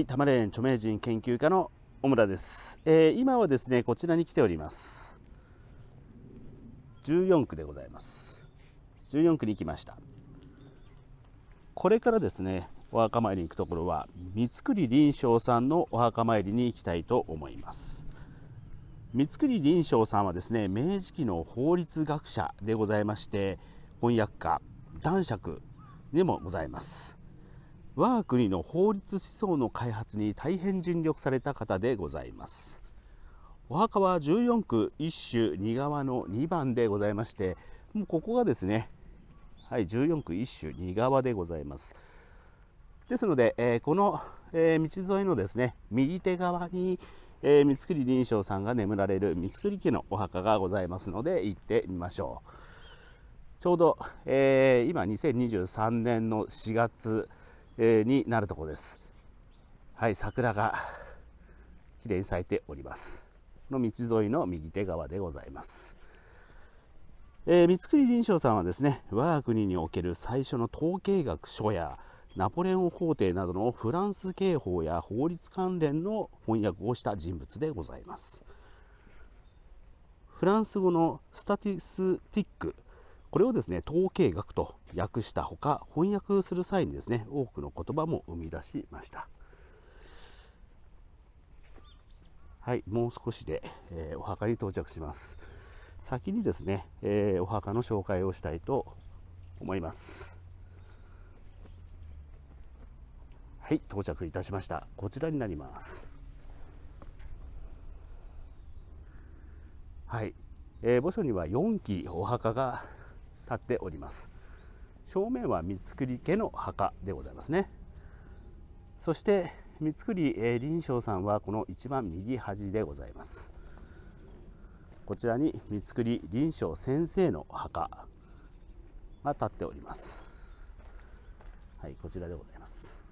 はい、玉霊園著名人研究家の小村です、えー、今はですねこちらに来ております14区でございます14区に来ましたこれからですねお墓参りに行くところは三栗林昌さんのお墓参りに行きたいと思います三栗林昌さんはですね明治期の法律学者でございまして翻訳家男爵でもございます我が国の法律思想の開発に大変尽力された方でございますお墓は14区1種2側の2番でございましてもうここがですねはい14区1種2側でございますですので、えー、この、えー、道沿いのですね右手側に、えー、三國林章さんが眠られる三國家のお墓がございますので行ってみましょうちょうど、えー、今2023年の4月になるところです。はい、桜がきれいに咲いております。の道沿いの右手側でございます。えー、三國林章さんはですね、我が国における最初の統計学書やナポレオン法廷などのフランス刑法や法律関連の翻訳をした人物でございます。フランス語のスタティスティックこれをですね統計学と訳したほか翻訳する際にですね多くの言葉も生み出しましたはいもう少しで、えー、お墓に到着します先にですね、えー、お墓の紹介をしたいと思いますはい到着いたしましたこちらになりますはい、えー、墓所には4基お墓が建っております正面は三造家の墓でございますねそして三造林昌さんはこの一番右端でございますこちらに三造林昌先生の墓が建っておりますはいこちらでございます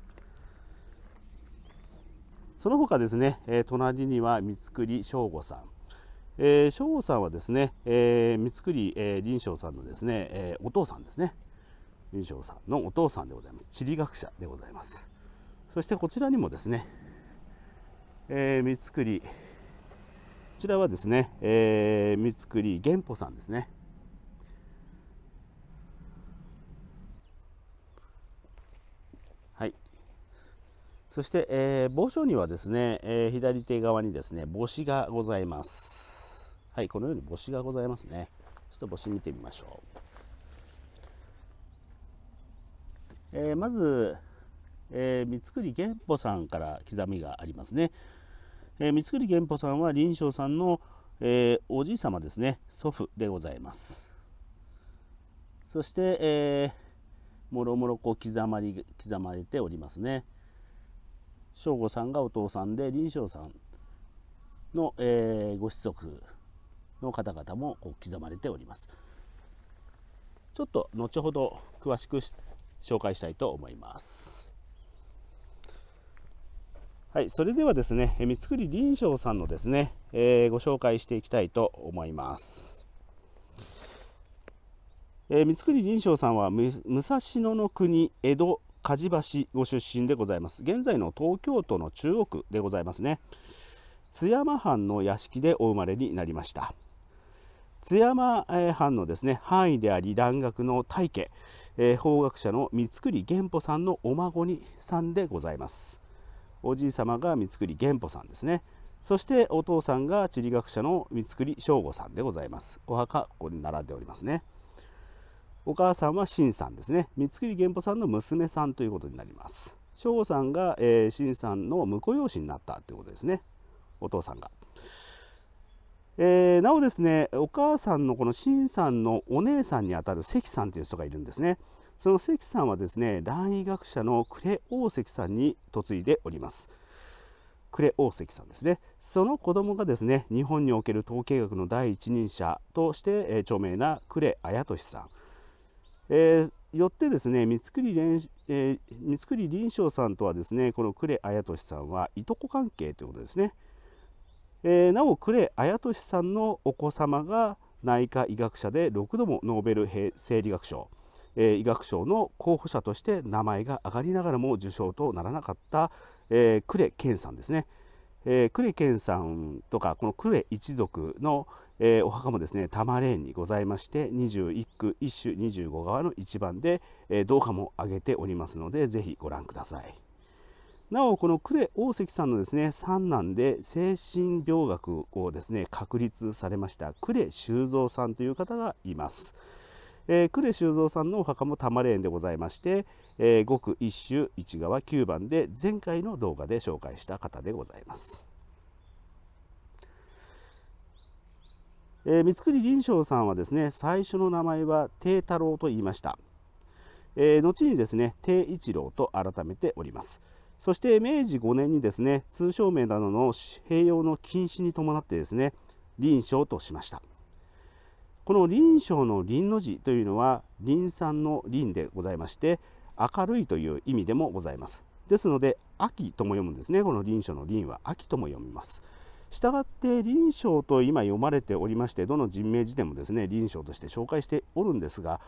その他ですね、え隣には三造省吾さんえー、翔さんはですね、えー、三つ栗、えー、林翔さんのですね、えー、お父さんですね。林翔さんのお父さんでございます。地理学者でございます。そしてこちらにもですね、えー、三つ栗、こちらはですね、えー、三つ栗玄保さんですね。はい、そして、えー、帽子にはですね、えー、左手側にですね帽子がございます。はい、このように帽子がございますね。ちょっと帽子見てみましょう。えー、まず、えー、三栗玄保さんから刻みがありますね。えー、三栗玄保さんは林章さんの、えおじい様ですね、祖父でございます。そして、えもろもろこう刻まり刻まれておりますね。省吾さんがお父さんで林章さんの、えご子息の方々も刻まれておりますちょっと後ほど詳しく紹介したいと思いますはいそれではですね三つり林章さんのですね、えー、ご紹介していきたいと思いますえー、三栗林章さんは武蔵野の国江戸梶橋ご出身でございます現在の東京都の中央区でございますね津山藩の屋敷でお生まれになりました津山藩のですね範囲であり蘭学の大家、えー、法学者の三國玄保さんのお孫にさんでございますおじい様が三國玄保さんですねそしてお父さんが地理学者の三國翔吾さんでございますお墓ここに並んでおりますねお母さんは新さんですね三國玄保さんの娘さんということになります翔吾さんが、えー、新さんの婿養子になったということですねお父さんが。えー、なおですねお母さんのこのシンさんのお姉さんにあたる関さんという人がいるんですねその関さんはですね蘭医学者の呉大関さんに嫁いでおります呉大関さんですねその子供がですね日本における統計学の第一人者として、えー、著名な呉綾俊さん、えーよってですね三栗蓮、えー、臨床さんとはですねこの呉綾俊さんはいとこ関係ということですね。えー、なお呉綾俊さんのお子様が内科医学者で6度もノーベル生理学賞、えー、医学賞の候補者として名前が上がりながらも受賞とならなかった、えー、呉健さんですね、えー、呉健さんとかこの呉一族の、えー、お墓もですね多摩霊にございまして21区1種25側の一番で、えー、動画も上げておりますのでぜひご覧ください。なお、この呉大関さんのですね、三男で精神病学をですね、確立されました呉修造さんという方がいます。えー、呉修造さんのお墓も玉霊園でございまして、えー、く一周一川九番で前回の動画で紹介した方でございます。えー、三栗林昌さんはですね最初の名前は定太郎と言いました、えー、後にですね定一郎と改めておりますそして明治5年にですね通商名などの併用の禁止に伴ってですね臨床としましたこの臨床の臨の字というのは臨産の臨でございまして明るいという意味でもございますですので秋とも読むんですねこの臨床の臨は秋とも読みますしたがって臨床と今読まれておりましてどの人名辞典もですね臨床として紹介しておるんですが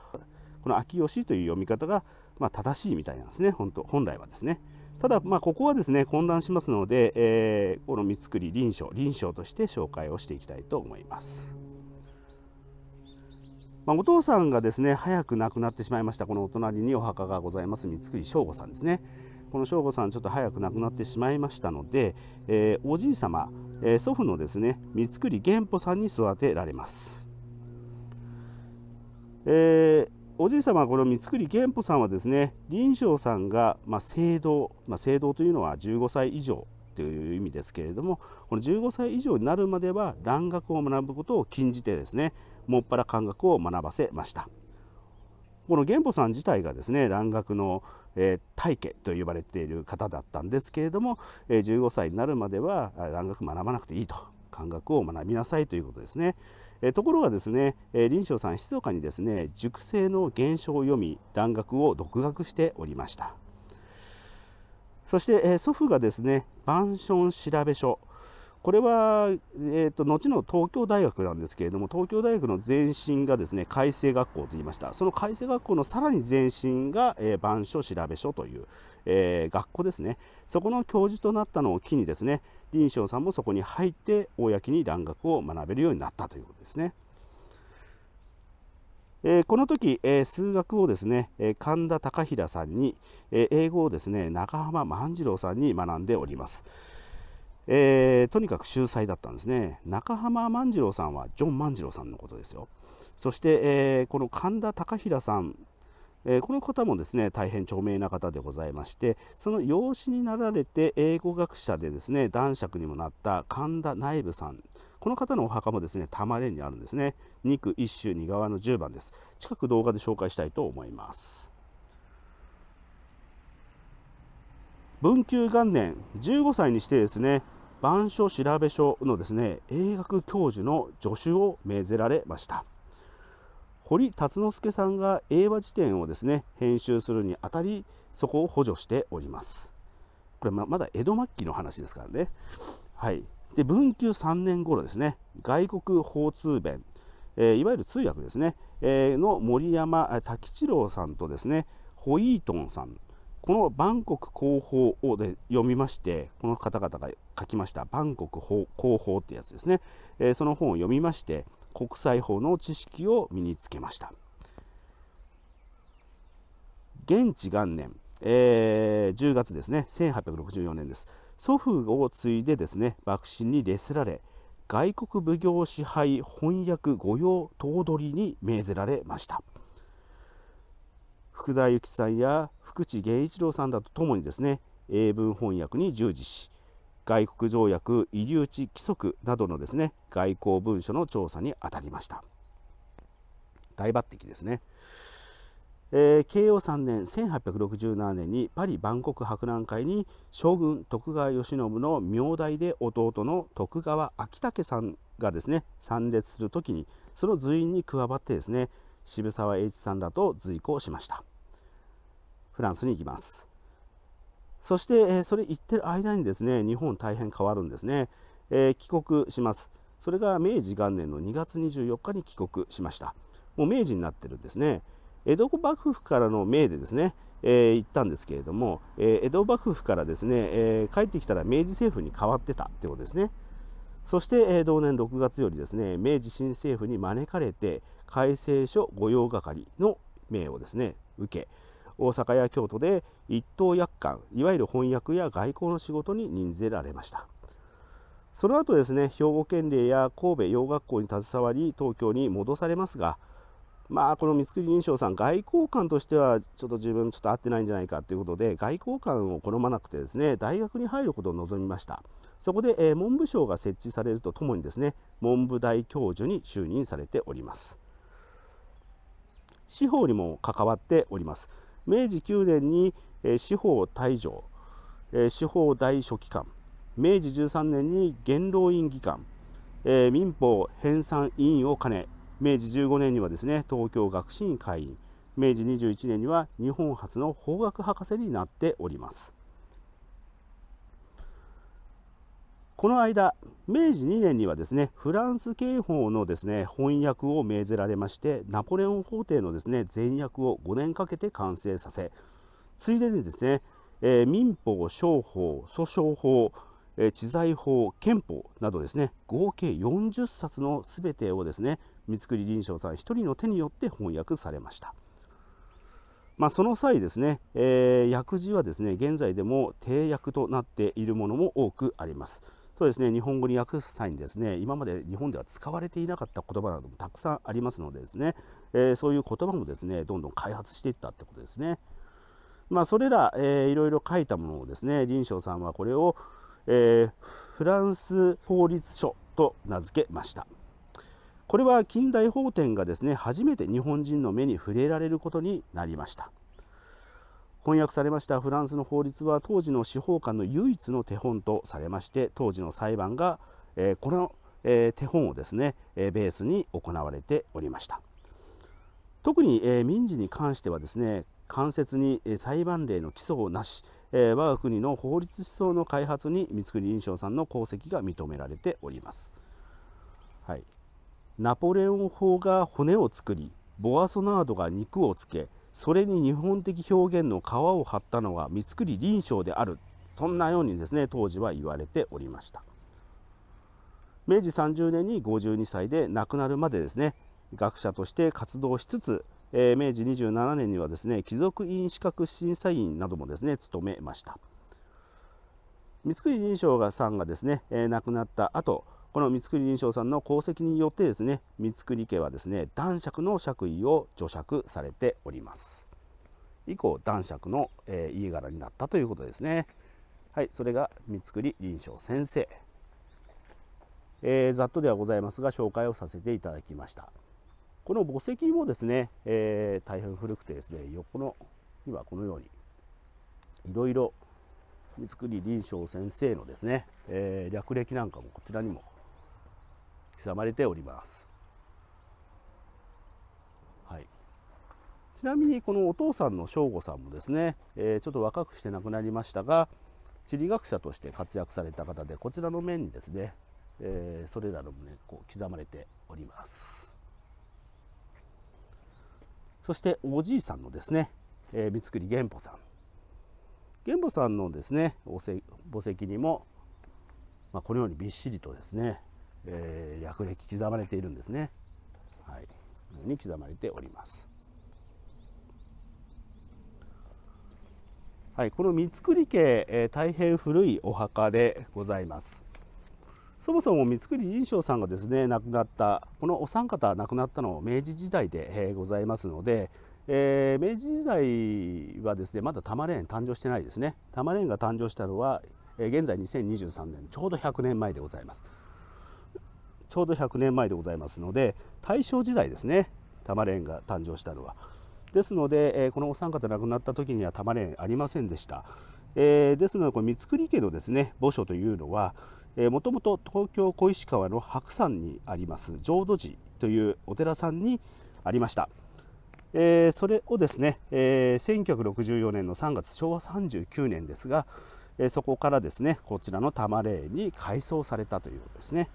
この秋吉という読み方がまあ正しいみたいなんですね本当本来はですね。ただ、まあ、ここはですね混乱しますので、えー、この三つり臨床臨床として紹介をしていきたいと思います。まあ、お父さんがですね早く亡くなってしまいましたこのお隣にお墓がございます三栗翔吾さんですねこの翔吾さんちょっと早く亡くなってしまいましたので、えー、おじい様、えー、祖父のですね三栗玄保さんに育てられます、えーおじい様この三栗玄保さんはですね林章さんが、まあ、聖堂、まあ、聖堂というのは15歳以上という意味ですけれどもこの15歳以上になるまでは蘭学を学ぶことを禁じてですねもっぱら漢学を学ばせましたこの玄保さん自体がですね蘭学の、えー、大家と呼ばれている方だったんですけれども、えー、15歳になるまでは蘭学学ばなくていいと漢学を学びなさいということですね。えところがですね、え林翔さん密かにですね熟成の現象を読み蘭学を独学しておりましたそして、え祖父がですね「晩鐘調べ書」これは、えーと、後の東京大学なんですけれども、東京大学の前身がですね改正学校と言いました、その改正学校のさらに前身が、えー、板書調べ書という、えー、学校ですね、そこの教授となったのを機に、ですね林翔さんもそこに入って、公に蘭学を学べるようになったということですね。えー、この時、えー、数学をですね、えー、神田隆平さんに、え英語をですね中浜万次郎さんに学んでおります。えー、とにかく秀才だったんですね中浜万次郎さんはジョン万次郎さんのことですよそして、えー、この神田隆平さんえこの方もですね大変著名な方でございましてその養子になられて英語学者でですね男爵にもなった神田内部さんこの方のお墓もですね玉蓮にあるんですね2区1州2側の10番です近く動画で紹介したいと思います文久元年15歳にしてですね板書調べ書のですね英学教授の助手を命ぜられました堀辰之助さんが英和辞典をですね編集するにあたりそこを補助しておりますこれままだ江戸末期の話ですからねはいで文久3年頃ですね外国法通弁、えー、いわゆる通訳ですね、えー、の森山滝一郎さんとですねホイートンさんこのバンコク広報をで読みまして、この方々が書きました、バンコク広報ってやつですね、えー、その本を読みまして、国際法の知識を身につけました。現地元年、えー、10月ですね、1864年です。祖父を継いでですね、幕臣に列せられ、外国奉行支配翻訳御用頭取に命ぜられました。福田由紀さんや福地源一郎さんらとともにですね英文翻訳に従事し外国条約遺留地規則などのですね外交文書の調査に当たりました大抜擢ですね、えー、慶応3年1867年にパリ万国博覧会に将軍徳川慶喜の名代で弟の徳川昭武さんがですね参列する時にその随員に加わってですね渋沢栄一さんらと随行しましたフランスに行きます。そして、えそれ行ってる間にですね、日本大変変わるんですね。えー、帰国します。それが明治元年の2月24日に帰国しました。もう明治になってるんですね。江戸幕府からの命でですね、えー、行ったんですけれども、えー、江戸幕府からですね、え帰ってきたら明治政府に変わってたってことですね。そして、え同年6月よりですね、明治新政府に招かれて、改正書御用係の命をですね、受け、大阪や京都で一等約款いわゆる翻訳や外交の仕事に任せられましたその後ですね兵庫県令や神戸洋学校に携わり東京に戻されますがまあこの三國認証さん外交官としてはちょっと自分ちょっと合ってないんじゃないかということで外交官を好まなくてですね大学に入ることを望みましたそこで、え文部省が設置されるとともにですね文部大教授に就任されております司法にも関わっております明治9年に、司法大場、司法大書記官明治13年に元老院議官、え民法編纂委員を兼ね明治15年にはですね東京学士院会員明治21年には日本初の法学博士になっております。この間、明治2年にはですね、フランス刑法のですね、翻訳を命ぜられまして、ナポレオン法廷のですね、全訳を5年かけて完成させ、ついでにですね、えー、民法、商法、訴訟法、えー、知財法、憲法などですね、合計40冊のすべてをですね、三栗林章さん1人の手によって翻訳されました。まあ、その際ですね、えー、薬事はですね、現在でも定訳となっているものも多くあります。とですね日本語に訳す際にですね今まで日本では使われていなかった言葉などもたくさんありますのでですね、えー、そういう言葉もですねどんどん開発していったってことですね。まあ、それら、えー、いろいろ書いたものをですね林翔さんはこれを、えー、フランス法律書と名付けました。これは近代法典がですね初めて日本人の目に触れられることになりました。翻訳されましたフランスの法律は当時の司法官の唯一の手本とされまして当時の裁判が、えー、この、えー、手本をですね、えー、ベースに行われておりました特に、え民事に関してはですね間接に裁判例の基礎をなし、え我が国の法律思想の開発に三國林章さんの功績が認められております、はい、ナポレオン法が骨を作りボアソナードが肉をつけそれに日本的表現の皮を張ったのは三國臨床であるそんなようにですね当時は言われておりました明治30年に52歳で亡くなるまでですね学者として活動しつつ、えー、明治27年にはですね貴族院資格審査員などもですね務めました三國臨床がさんがですね、えー、亡くなった後この光圀臨床さんの功績によってですね三國家はですね男爵の爵位を除爵されております以降男爵の、えー、家柄になったということですねはいそれが三國臨床先生、えー、ざっとではございますが紹介をさせていただきましたこの墓石もですね、えー、大変古くてですね横のにはこのようにいろいろ三國臨床先生のですね、えー、略歴なんかもこちらにも刻まれております。はい、ちなみにこのお父さんの省吾さんもですね、えー、ちょっと若くして亡くなりましたが地理学者として活躍された方でこちらの面にですね、えー、それらの胸、ね、こう刻まれておりますそしておじいさんのですね、えー、三栗玄保さん玄保さんのですねおせ墓石にも、まあ、このようにびっしりとですねえー、薬歴刻まれているんですね。はい、に刻まれております。はい、この三造家、えー、大変古いお墓でございます。そもそも三造仁章さんがですね亡くなったこのお三方亡くなったのは明治時代で、えー、ございますので、えー、明治時代はですねまだ玉蓮誕生してないですね玉蓮が誕生したのは、えー、現在2023年ちょうど100年前でございますちょうど100年前でございますので大正時代ですね玉蓮が誕生したのは。ですので、えー、このお三方亡くなった時には玉蓮ありませんでした。えー、ですのでこれ光圀家のですね墓所というのはもともと東京小石川の白山にあります浄土寺というお寺さんにありました。えー、それをですね、えー、1964年の3月昭和39年ですが、えー、そこからですねこちらの玉霊に改装されたということですね。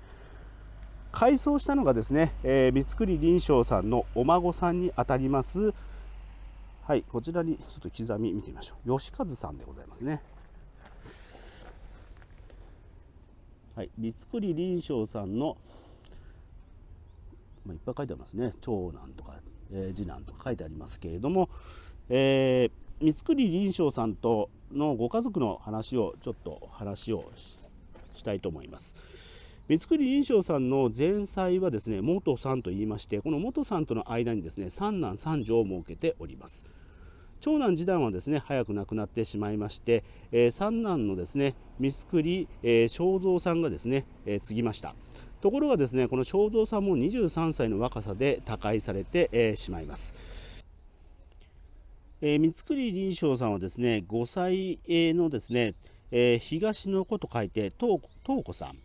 改装したのがですね、えー、三栗林章さんのお孫さんにあたります、はい、こちらにちょっと刻み見てみましょう。吉和さんでございますね。はい、三栗林章さんの、まあ、いっぱい書いてありますね。長男とか、えー、次男とか書いてありますけれども、えー、三栗林章さんとのご家族の話をちょっと話をしたいと思います。三國臨床さんの前妻はですね元さんと言いましてこの元さんとの間にですね三男三女を設けております長男次男はですね早く亡くなってしまいまして、えー、三男のですね三つえー、正蔵さんがですね、えー、継ぎましたところがですねこの正蔵さんも23歳の若さで他界されて、えー、しまいますえー、三國臨床さんはですね5歳のですね、えー、東の子と書いて東子さん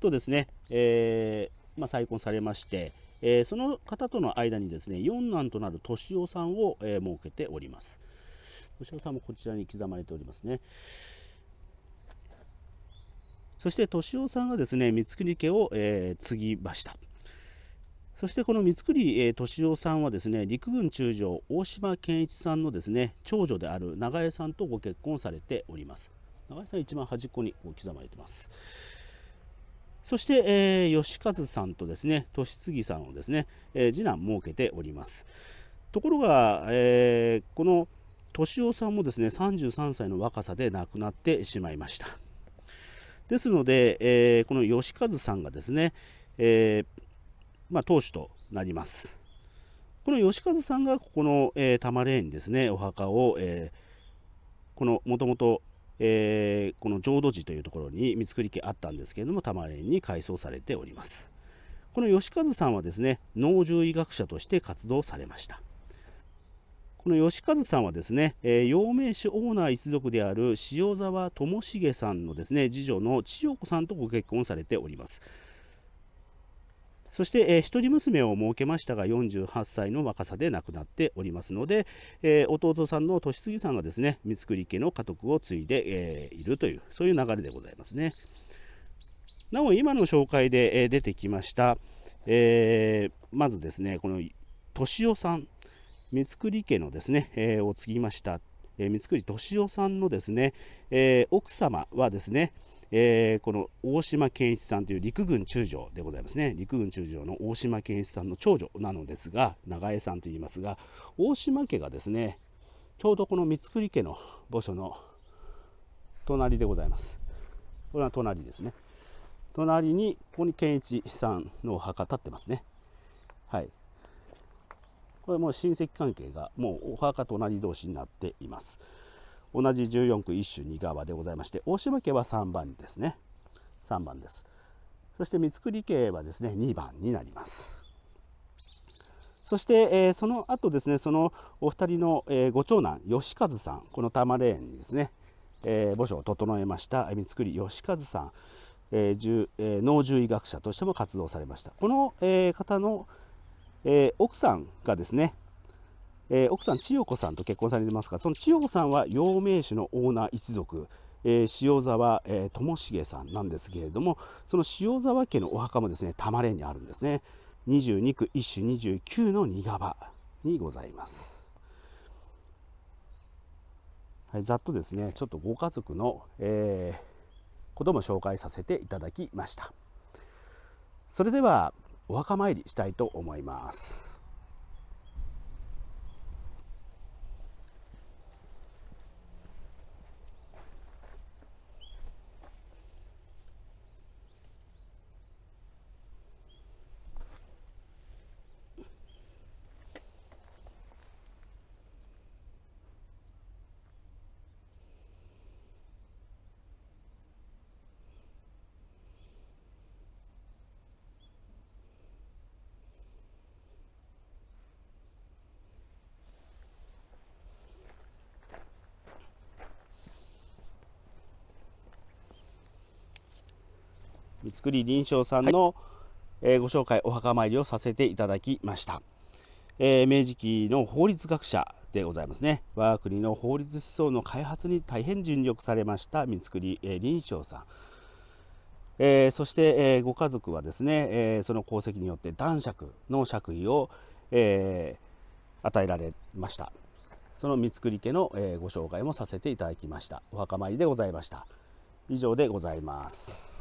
とですね、えー、まあ、再婚されまして、えー、その方との間にですね四男となる敏夫さんを、えー、設けております敏夫さんもこちらに刻まれておりますねそして敏夫さんがですね光圀家を、えー、継ぎましたそしてこの光圀、えー、敏夫さんはですね陸軍中将大島健一さんのですね長女である長江さんとご結婚されております長江さん一番端っこにこ刻まれてますそして、えー、吉和さんとですね、利次さんをですね、えー、次男設けております。ところが、えー、この敏夫さんもですね、33歳の若さで亡くなってしまいました。ですので、えー、この吉和さんがですね、えー、まあ、当主となります。この吉和さんがここの、えー、玉霊にですね、お墓を、えー、このもともとえー、この浄土寺というところに三國家あったんですけれども玉蓮に改装されておりますこの義和さんはですね農獣医学者として活動されましたこの義和さんはですね、えー、陽明酒オーナー一族である塩沢智重さんのですね次女の千代子さんとご結婚されておりますそして、えー、一人娘を設けましたが48歳の若さで亡くなっておりますので、えー、弟さんの俊杉さんがですね光圀家の家督を継いで、えー、いるというそういう流れでございますね。なお今の紹介で、えー、出てきました、えー、まずですねこの俊夫さん三國家のですね、えー、を継ぎました、えー、光圀俊夫さんのですね、えー、奥様はですね、えー、この大島健一さんという陸軍中将でございますね陸軍中将の大島健一さんの長女なのですが長江さんといいますが大島家がですねちょうどこの三國家の墓所の隣でございますこれは隣ですね隣にここに健一さんのお墓立ってますねはいこれもう親戚関係がもうお墓隣同士になっています。同じ14区1種2川でございまして大島家は3番ですね3番ですそして三栗家はですね2番になりますそして、えー、その後ですねそのお二人の、えー、ご長男義和さんこの多摩霊園にですね、えー、墓所を整えました三栗義和さん、えーえー、農獣医学者としても活動されましたこの、えー、方の、えー、奥さんがですねえー、奥さん、千代子さんと結婚されてますが、その千代子さんは陽明酒のオーナー一族、えー、塩沢、えー、智重さんなんですけれども、その塩沢家のお墓もですね、玉蓮にあるんですね。22区一種29の2川にございます。はい、ざっとですね、ちょっとご家族の、えー、ことも紹介させていただきました。それでは、お墓参りしたいと思います。作り臨床さんの、はい、えー、ご紹介お墓参りをさせていただきました、えー、明治期の法律学者でございますね我が国の法律思想の開発に大変尽力されました三造り、えー、林章さんえー、そして、えー、ご家族はですね、えー、その功績によって男爵の爵位を、え与えられましたその三り家の、えご紹介もさせていただきましたお墓参りでございました以上でございます